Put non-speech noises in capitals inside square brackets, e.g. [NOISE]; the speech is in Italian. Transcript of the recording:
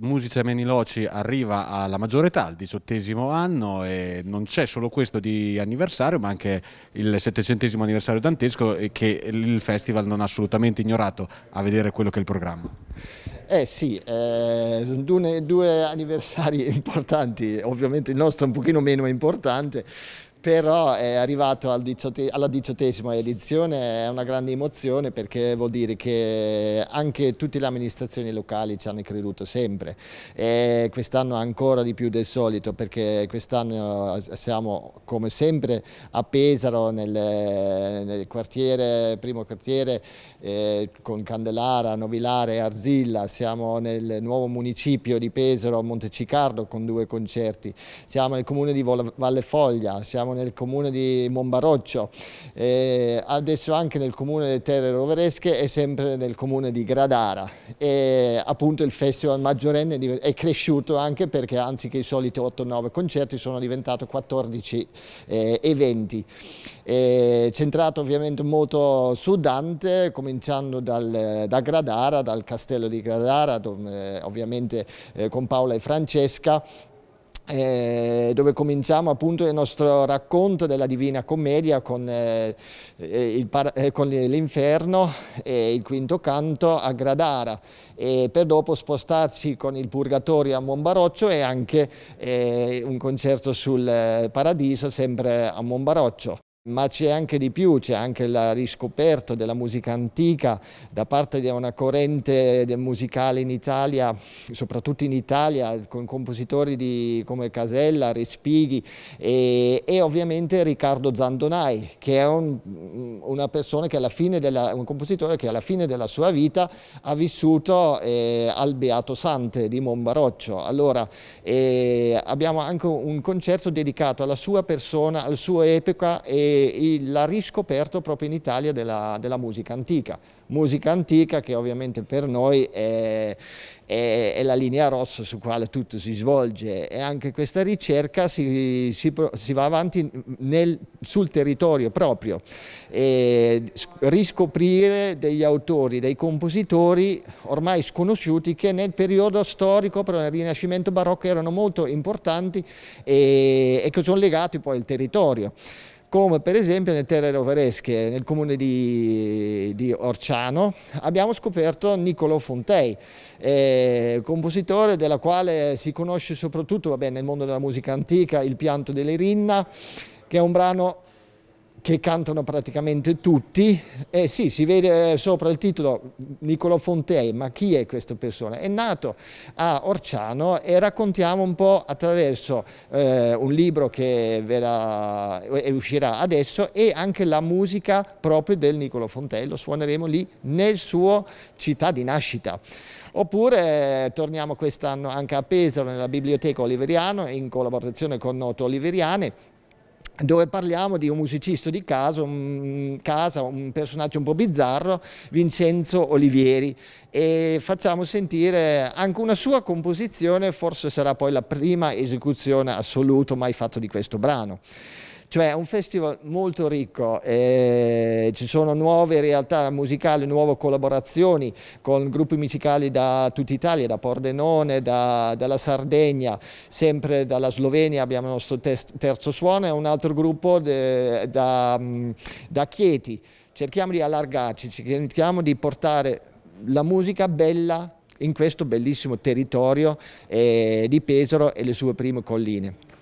Musica Meniloci arriva alla maggiore età, al diciottesimo anno e non c'è solo questo di anniversario ma anche il settecentesimo anniversario dantesco che il festival non ha assolutamente ignorato a vedere quello che è il programma. Eh sì, eh, due, due anniversari [LAUGHS] importanti, ovviamente il nostro è un pochino meno importante però è arrivato al diciote alla diciottesima edizione, è una grande emozione perché vuol dire che anche tutte le amministrazioni locali ci hanno creduto sempre e quest'anno ancora di più del solito perché quest'anno siamo come sempre a Pesaro nel, nel quartiere, primo quartiere eh, con Candelara, Novilare, e Arzilla, siamo nel nuovo municipio di Pesaro, Montecicardo con due concerti, siamo nel comune di Valle Foglia, siamo nel comune di Monbaroccio, eh, adesso anche nel comune delle Terre Roveresche e sempre nel comune di Gradara. E appunto il festival maggiorenne è cresciuto anche perché anziché i soliti 8-9 concerti sono diventati 14 eh, eventi. Eh, centrato ovviamente molto su Dante, cominciando dal, da Gradara, dal castello di Gradara, dove, ovviamente eh, con Paola e Francesca, eh, dove cominciamo appunto il nostro racconto della Divina Commedia con, eh, eh, eh con l'Inferno e il quinto canto a Gradara e per dopo spostarci con il Purgatorio a Monbaroccio e anche eh, un concerto sul Paradiso sempre a Monbaroccio. Ma c'è anche di più, c'è anche la riscoperta della musica antica da parte di una corrente musicale in Italia, soprattutto in Italia, con compositori di, come Casella, Respighi e, e, ovviamente Riccardo Zandonai, che è un, una persona che alla fine della, un compositore che alla fine della sua vita ha vissuto eh, al Beato Sante di Monbaroccio. Allora eh, abbiamo anche un concerto dedicato alla sua persona, alla sua epoca e e la riscoperta proprio in Italia della, della, musica antica. Musica antica che ovviamente per noi è, è, è, la linea rossa su quale tutto si svolge e anche questa ricerca si, si, si va avanti nel, sul territorio proprio. E riscoprire degli autori, dei compositori ormai sconosciuti che nel periodo storico, però nel Rinascimento barocco erano molto importanti e, e che sono legati poi al territorio come per esempio nelle terre roveresche, nel comune di, di Orciano, abbiamo scoperto Niccolò Fontei, eh, compositore della quale si conosce soprattutto vabbè, nel mondo della musica antica Il pianto delle che è un brano che cantano praticamente tutti. E eh, sì, si vede eh, sopra il titolo Niccolo Fontei, ma chi è questa persona? È nato a Orciano e raccontiamo un po' attraverso eh, un libro che verrà, uscirà adesso e anche la musica proprio del Niccolo Fontei, lo suoneremo lì nel suo città di nascita. Oppure eh, torniamo quest'anno anche a Pesaro nella biblioteca oliveriana in collaborazione con Noto Oliveriane dove parliamo di un musicista di caso, un, casa, un personaggio un po' bizzarro, Vincenzo Olivieri, e facciamo sentire anche una sua composizione, forse sarà poi la prima esecuzione assoluta mai fatta di questo brano. Cioè è un festival molto ricco, eh, ci sono nuove realtà musicali, nuove collaborazioni con gruppi musicali da tutta Italia, da Pordenone, da, dalla Sardegna, sempre dalla Slovenia abbiamo il nostro terzo suono e un altro gruppo de, da, da Chieti. Cerchiamo di allargarci, cerchiamo di portare la musica bella in questo bellissimo territorio eh, di Pesaro e le sue prime colline.